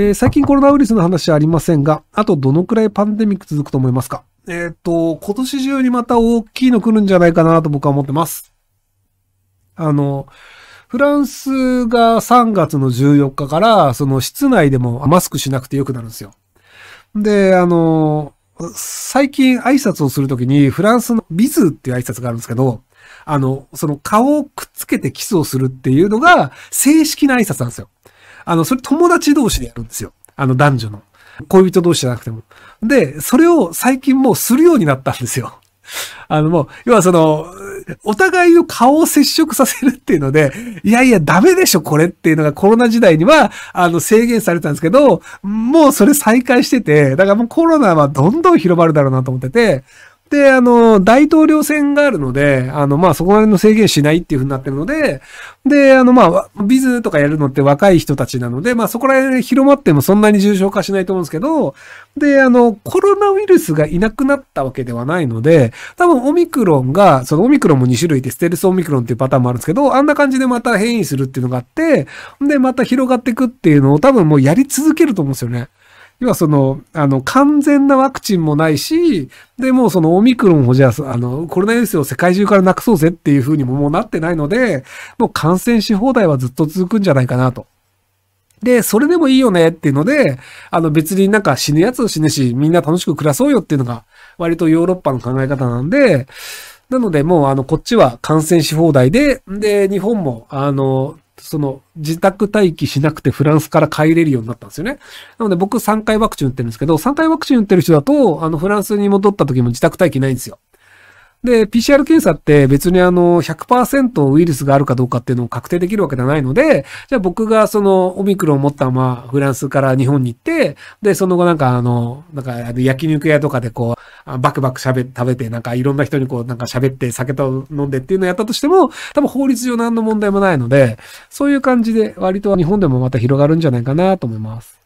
えー、最近コロナウイルスの話はありませんが、あとどのくらいパンデミック続くと思いますかえっ、ー、と、今年中にまた大きいの来るんじゃないかなと僕は思ってます。あの、フランスが3月の14日から、その室内でもマスクしなくてよくなるんですよ。で、あの、最近挨拶をするときに、フランスのビズっていう挨拶があるんですけど、あの、その顔をくっつけてキスをするっていうのが正式な挨拶なんですよ。あの、それ友達同士でやるんですよ。あの、男女の。恋人同士じゃなくても。で、それを最近もうするようになったんですよ。あのもう、要はその、お互いを顔を接触させるっていうので、いやいやダメでしょこれっていうのがコロナ時代には、あの制限されたんですけど、もうそれ再開してて、だからもうコロナはどんどん広まるだろうなと思ってて、で、あの、大統領選があるので、あの、まあ、そこまでの制限しないっていうふうになってるので、で、あの、まあ、ビズとかやるのって若い人たちなので、まあ、そこら辺で広まってもそんなに重症化しないと思うんですけど、で、あの、コロナウイルスがいなくなったわけではないので、多分オミクロンが、そのオミクロンも2種類でステルスオミクロンっていうパターンもあるんですけど、あんな感じでまた変異するっていうのがあって、で、また広がっていくっていうのを多分もうやり続けると思うんですよね。要はその、あの、完全なワクチンもないし、で、もうそのオミクロンをじゃあ、あの、コロナウイルスを世界中からなくそうぜっていうふうにももうなってないので、もう感染し放題はずっと続くんじゃないかなと。で、それでもいいよねっていうので、あの別になんか死ぬやつを死ぬし、みんな楽しく暮らそうよっていうのが、割とヨーロッパの考え方なんで、なのでもうあのこっちは感染し放題で、で、日本もあの、その自宅待機しなくてフランスから帰れるようになったんですよね。なので僕3回ワクチン打ってるんですけど、3回ワクチン打ってる人だと、あのフランスに戻った時も自宅待機ないんですよ。で、PCR 検査って別にあの100%ウイルスがあるかどうかっていうのを確定できるわけではないので、じゃあ僕がそのオミクロンを持ったままフランスから日本に行って、で、その後なんかあの、なんか焼肉屋とかでこバクバク喋、食べて、なんかいろんな人にこう、なんか喋って、酒と飲んでっていうのをやったとしても、多分法律上何の問題もないので、そういう感じで割と日本でもまた広がるんじゃないかなと思います。